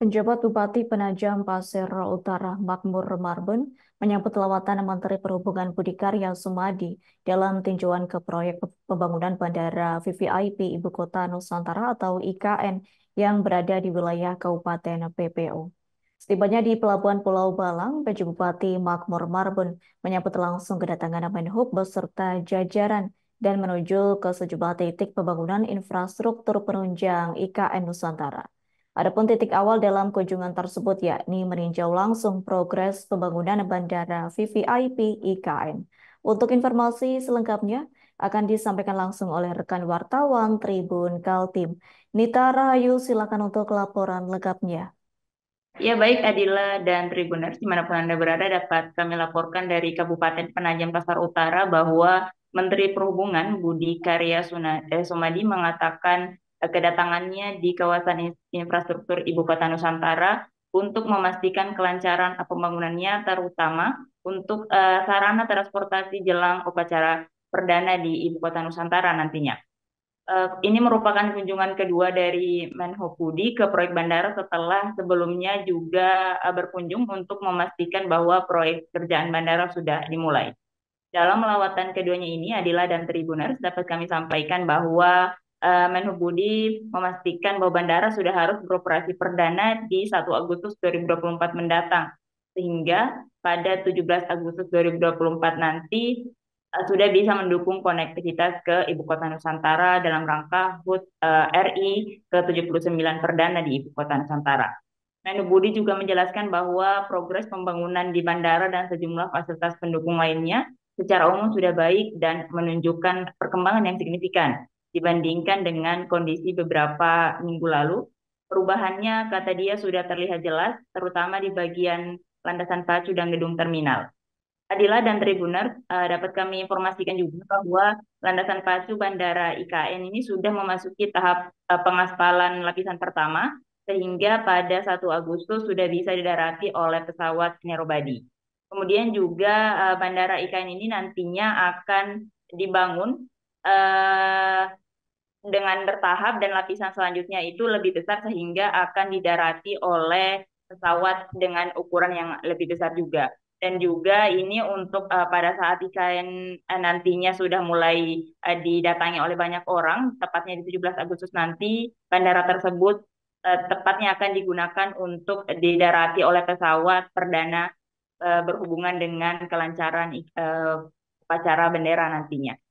Penjabat Bupati Penajam Pasir Utara Makmur Marbun menyambut lawatan Menteri Perhubungan Budi Karya Sumadi dalam tinjauan ke proyek pembangunan Bandara VVIP Ibu Kota Nusantara atau IKN yang berada di wilayah Kabupaten PPO. Setibanya di Pelabuhan Pulau Balang, Pj Bupati Makmur Marbun menyambut langsung kedatangan Menhub beserta jajaran dan menuju ke sejumlah titik pembangunan infrastruktur penunjang IKN Nusantara. Adapun titik awal dalam kunjungan tersebut yakni meninjau langsung progres pembangunan Bandara VVIP IKN. Untuk informasi selengkapnya akan disampaikan langsung oleh rekan wartawan Tribun Kaltim. Nita Rahayu silakan untuk laporan lengkapnya. Ya baik Adila dan Tribuners dimanapun Anda berada dapat kami laporkan dari Kabupaten Penajam Pasar Utara bahwa Menteri Perhubungan Budi Karya eh, Sumadi mengatakan Eh, kedatangannya di kawasan infrastruktur Ibu Kota Nusantara untuk memastikan kelancaran pembangunannya terutama untuk uh, sarana transportasi jelang upacara perdana di Ibu Kota Nusantara nantinya. Uh, ini merupakan kunjungan kedua dari Menhub Budi ke proyek bandara setelah sebelumnya juga uh, berkunjung untuk memastikan bahwa proyek kerjaan bandara sudah dimulai. Dalam lawatan keduanya ini, Adila dan Tribuners dapat kami sampaikan bahwa uh, eh, Menhub Budi memastikan bahwa bandara sudah harus beroperasi perdana di 1 Agustus 2024 mendatang. Sehingga pada 17 Agustus 2024 nanti uh, sudah bisa mendukung konektivitas ke Ibu Kota Nusantara dalam rangka HUT uh, RI ke-79 perdana di Ibu Kota Nusantara. Menhub Budi juga menjelaskan bahwa progres pembangunan di bandara dan sejumlah fasilitas pendukung lainnya secara umum sudah baik dan menunjukkan perkembangan yang signifikan Dibandingkan dengan kondisi beberapa minggu lalu, perubahannya kata dia sudah terlihat jelas, terutama di bagian landasan pacu dan gedung terminal. Adila dan Tribuner uh, eh, dapat kami informasikan juga bahwa landasan pacu Bandara IKN ini sudah memasuki tahap uh, pengaspalan lapisan pertama sehingga pada 1 Agustus sudah bisa didarati oleh pesawat Nerobadi. Kemudian juga uh, Bandara IKN ini nantinya akan dibangun eh, dengan bertahap dan lapisan selanjutnya itu lebih besar sehingga akan didarati oleh pesawat dengan ukuran yang lebih besar juga. Dan juga ini untuk uh, pada saat ikan uh, eh, nantinya sudah mulai uh, didatangi oleh banyak orang, tepatnya di 17 Agustus nanti, bandara tersebut uh, tepatnya akan digunakan untuk didarati oleh pesawat perdana uh, berhubungan dengan kelancaran uh, upacara bendera nantinya.